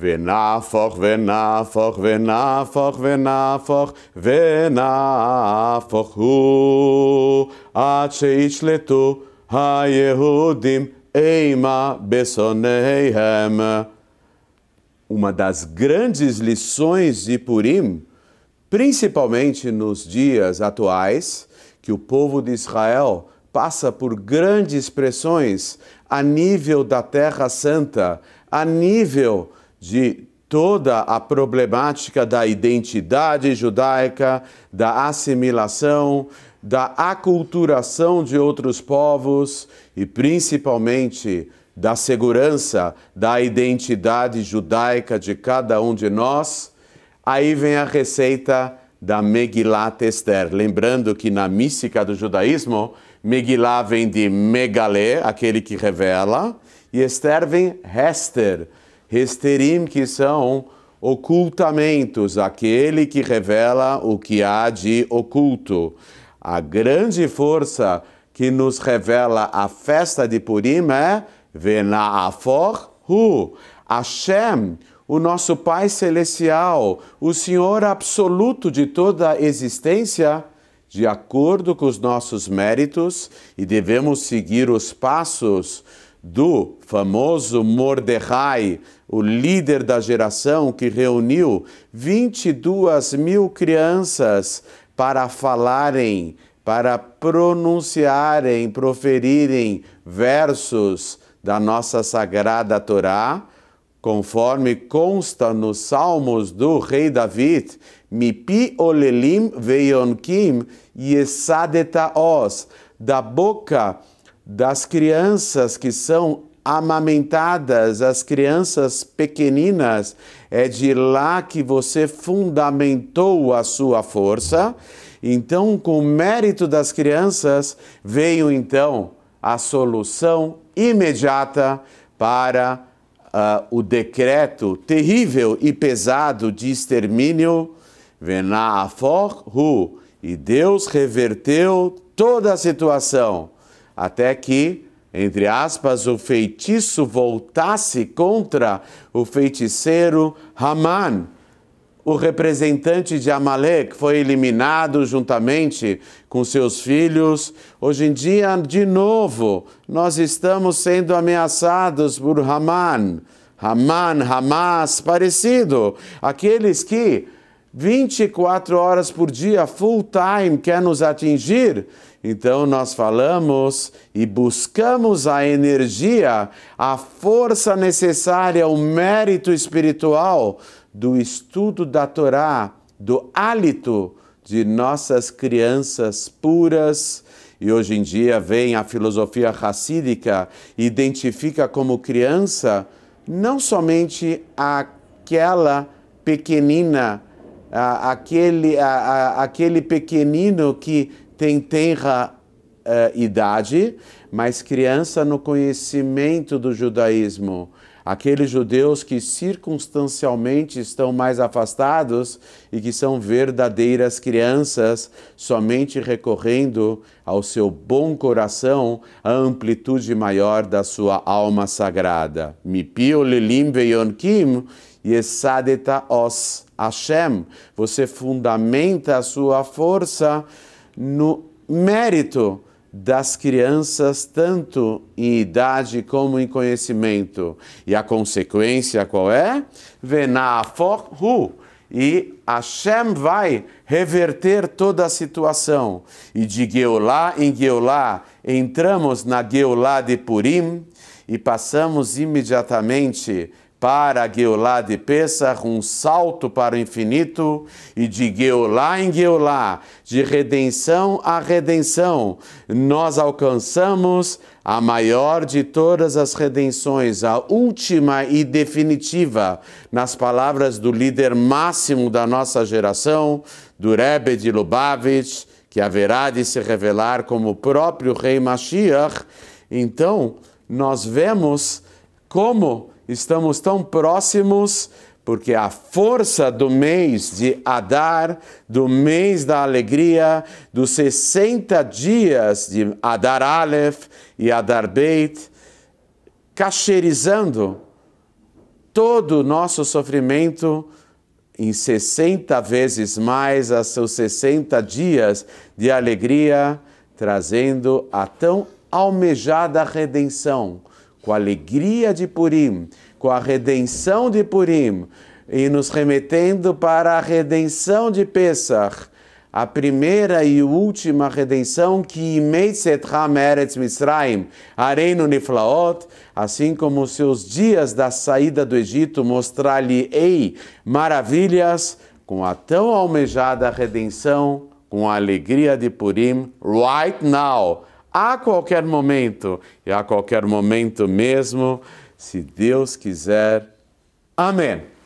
venafoch venafoch ונהפוך ונהפוך ונהפוך הוא עד שישלטו היהודים eima בשונאיהם. Uma das grandes lições de Purim, principalmente nos dias atuais, que o povo de Israel passa por grandes pressões a nível da Terra Santa, a nível de toda a problemática da identidade judaica, da assimilação, da aculturação de outros povos e principalmente da segurança da identidade judaica de cada um de nós, aí vem a receita da Megilat Esther. Lembrando que na mística do judaísmo, Megillah vem de Megalé, aquele que revela, e Esther vem Hester, Resterim, que são ocultamentos, aquele que revela o que há de oculto. A grande força que nos revela a festa de Purim é Venaafor Hu, Hashem, o nosso Pai Celestial, o Senhor absoluto de toda a existência, de acordo com os nossos méritos, e devemos seguir os passos do famoso Mordecai, o líder da geração que reuniu 22 mil crianças para falarem, para pronunciarem, proferirem versos da nossa sagrada Torá, conforme consta nos Salmos do rei David, Mipi olelim veionkim yesadeta os, da boca das crianças que são amamentadas, as crianças pequeninas, é de lá que você fundamentou a sua força. Então, com o mérito das crianças, veio então a solução imediata para uh, o decreto terrível e pesado de extermínio, Vená Afor Hu, e Deus reverteu toda a situação até que, entre aspas, o feitiço voltasse contra o feiticeiro Haman. O representante de Amaleque foi eliminado juntamente com seus filhos. Hoje em dia, de novo, nós estamos sendo ameaçados por Haman. Haman, Hamas, parecido. Aqueles que 24 horas por dia, full time, quer nos atingir então nós falamos e buscamos a energia, a força necessária, o mérito espiritual do estudo da Torá, do hálito de nossas crianças puras. E hoje em dia vem a filosofia racídica identifica como criança não somente aquela pequenina, aquele, aquele pequenino que tem tenra uh, é, idade, mas criança no conhecimento do judaísmo. Aqueles judeus que circunstancialmente estão mais afastados e que são verdadeiras crianças, somente recorrendo ao seu bom coração, a amplitude maior da sua alma sagrada. Mipio lelim veyonkim yesadeta os Hashem. Você fundamenta a sua força no mérito das crianças, tanto em idade como em conhecimento. E a consequência qual é? Venaforhu. E Hashem vai reverter toda a situação. E de Geolá em Geolá, entramos na Geolá de Purim e passamos imediatamente para Geolá de Pessah, um salto para o infinito, e de Geolá em Geolá, de redenção a redenção, nós alcançamos a maior de todas as redenções, a última e definitiva, nas palavras do líder máximo da nossa geração, do Rebbe de Lubavitch, que haverá de se revelar como o próprio rei Mashiach. Então, nós vemos como estamos tão próximos porque a força do mês de Adar, do mês da alegria, dos 60 dias de Adar Aleph e Adar Beit, cacherizando todo o nosso sofrimento em 60 vezes mais a seus 60 dias de alegria, trazendo a tão almejada redenção com a alegria de Purim, com a redenção de Purim, e nos remetendo para a redenção de Pesach, a primeira e última redenção que Meitzetham Misraim Mitzrayim, no Niflaot, assim como seus dias da saída do Egito mostrar-lhe-ei maravilhas, com a tão almejada redenção, com a alegria de Purim, right now, a qualquer momento e a qualquer momento mesmo, se Deus quiser. Amém.